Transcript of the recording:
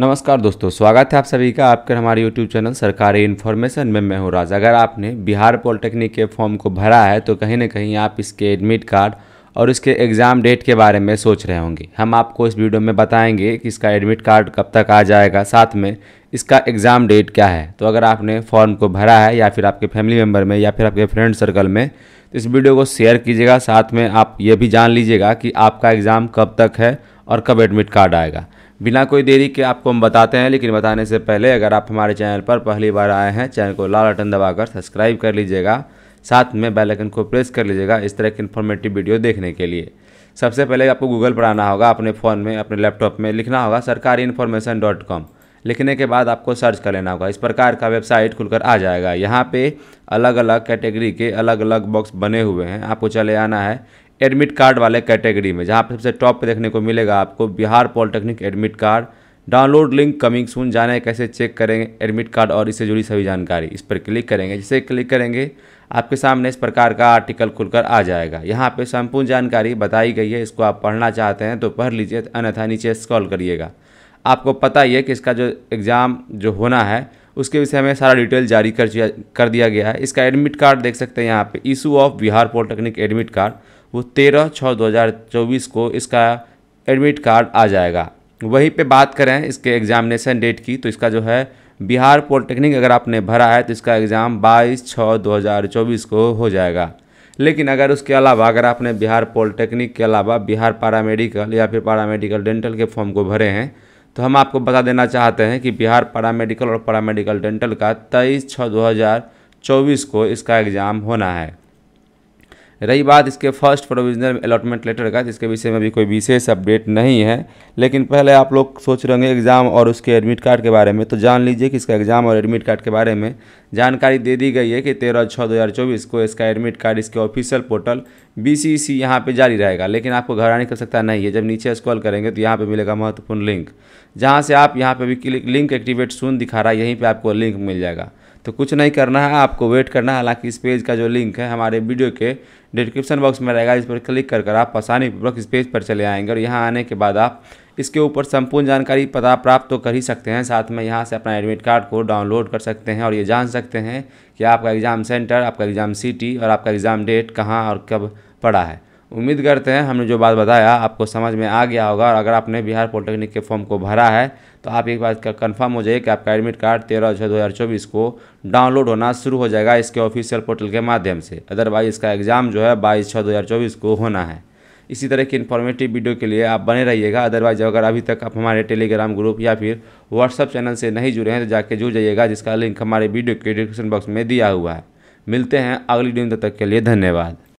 नमस्कार दोस्तों स्वागत है आप सभी का आपके हमारे यूट्यूब चैनल सरकारी इन्फॉर्मेशन में मैं हूँ राज अगर आपने बिहार पॉलिटेक्निक के फॉर्म को भरा है तो कहीं ना कहीं आप इसके एडमिट कार्ड और इसके एग्ज़ाम डेट के बारे में सोच रहे होंगे हम आपको इस वीडियो में बताएंगे कि इसका एडमिट कार्ड कब तक आ जाएगा साथ में इसका एग्ज़ाम डेट क्या है तो अगर आपने फॉर्म को भरा है या फिर आपके फैमिली मेम्बर में या फिर आपके फ्रेंड सर्कल में तो इस वीडियो को शेयर कीजिएगा साथ में आप ये भी जान लीजिएगा कि आपका एग्ज़ाम कब तक है और कब एडमिट कार्ड आएगा बिना कोई देरी के आपको हम बताते हैं लेकिन बताने से पहले अगर आप हमारे चैनल पर पहली बार आए हैं चैनल को लाल बटन दबाकर सब्सक्राइब कर लीजिएगा साथ में बेल आइकन को प्रेस कर लीजिएगा इस तरह की इन्फॉर्मेटिव वीडियो देखने के लिए सबसे पहले आपको गूगल पर आना होगा अपने फ़ोन में अपने लैपटॉप में लिखना होगा सरकारी इन्फॉर्मेशन डॉट कॉम लिखने के बाद आपको सर्च कर लेना होगा इस प्रकार का वेबसाइट खुलकर आ जाएगा यहाँ पे अलग अलग कैटेगरी के अलग अलग बॉक्स बने हुए हैं आपको चले आना है एडमिट कार्ड वाले कैटेगरी में जहाँ पर सबसे टॉप पर देखने को मिलेगा आपको Bihar polytechnic admit card download link coming सुन जाने कैसे चेक करेंगे एडमिट कार्ड और इससे जुड़ी सभी जानकारी इस पर क्लिक करेंगे जिसे क्लिक करेंगे आपके सामने इस प्रकार का आर्टिकल खुलकर आ जाएगा यहाँ पे संपूर्ण जानकारी बताई गई है इसको आप पढ़ना चाहते हैं तो पढ़ लीजिए अन्यथा नीचे स्क्रॉल करिएगा आपको पता ही है कि इसका जो एग्ज़ाम जो होना है उसके विषय में सारा डिटेल जारी कर कर दिया गया है इसका एडमिट कार्ड देख सकते हैं यहाँ पे issue of Bihar polytechnic admit card वो तेरह छः दो हज़ार चौबीस को इसका एडमिट कार्ड आ जाएगा वहीं पे बात करें इसके एग्जामिनेशन डेट की तो इसका जो है बिहार पॉलिटेक्निक अगर आपने भरा है तो इसका एग्ज़ाम बाईस छः दो हज़ार चौबीस को हो जाएगा लेकिन अगर उसके अलावा अगर आपने बिहार पॉलिटेक्निक के अलावा बिहार पैरामेडिकल या फिर पैरामेडिकल डेंटल के फॉर्म को भरे हैं तो हम आपको बता देना चाहते हैं कि बिहार पैरामेडिकल और पैरामेडिकल डेंटल का तेईस छः दो हज़ार चौबीस को इसका एग्ज़ाम होना है रही बात इसके फर्स्ट प्रोविजनल अलॉटमेंट लेटर का जिसके विषय में भी कोई विशेष अपडेट नहीं है लेकिन पहले आप लोग सोच रहे होंगे एग्ज़ाम और उसके एडमिट कार्ड के बारे में तो जान लीजिए कि इसका एग्ज़ाम और एडमिट कार्ड के बारे में जानकारी दे दी गई है कि तेरह छः दो हज़ार चौबीस को इसका एडमिट कार्ड इसके official portal B C C यहाँ पर जारी रहेगा लेकिन आपको घबराने की आवश्यकता नहीं है जब नीचे स्क्रॉल करेंगे तो यहाँ पर मिलेगा महत्वपूर्ण लिंक जहाँ से आप यहाँ पर भी क्लिक लिंक एक्टिवेट सुन दिखा रहा है यहीं पर आपको लिंक मिल जाएगा तो कुछ नहीं करना है आपको वेट करना है हालांकि इस पेज का जो लिंक है हमारे वीडियो के डिस्क्रिप्शन बॉक्स में रहेगा इस पर क्लिक कर कर आप पूर्वक इस पेज पर चले आएंगे और यहाँ आने के बाद आप इसके ऊपर संपूर्ण जानकारी पता प्राप्त तो कर ही सकते हैं साथ में यहाँ से अपना एडमिट कार्ड को डाउनलोड कर सकते हैं और ये जान सकते हैं कि आपका एग्ज़ाम सेंटर आपका एग्ज़ाम सिटी और आपका एग्ज़ाम डेट कहाँ और कब पड़ा है उम्मीद करते हैं हमने जो बात बताया आपको समझ में आ गया होगा और अगर आपने बिहार पॉलिटेक्निक के फॉर्म को भरा है तो आप एक बात का हो जाइए कि आपका एडमिट कार्ड तेरह छः दो हज़ार चौबीस को डाउनलोड होना शुरू हो जाएगा इसके ऑफिशियल पोर्टल के माध्यम से अदरवाइज इसका एग्ज़ाम जो है बाईस छः दो हज़ार चौबीस को होना है इसी तरह की इन्फॉर्मेटिव वीडियो के लिए आप बने रहिएगा अदरवाइज अगर अभी तक आप हमारे टेलीग्राम ग्रुप या फिर व्हाट्सअप चैनल से नहीं जुड़े हैं तो जाके जुड़ जाइएगा जिसका लिंक हमारे वीडियो के डिस्क्रिप्शन बॉक्स में दिया हुआ है मिलते हैं अगली दिन तक के लिए धन्यवाद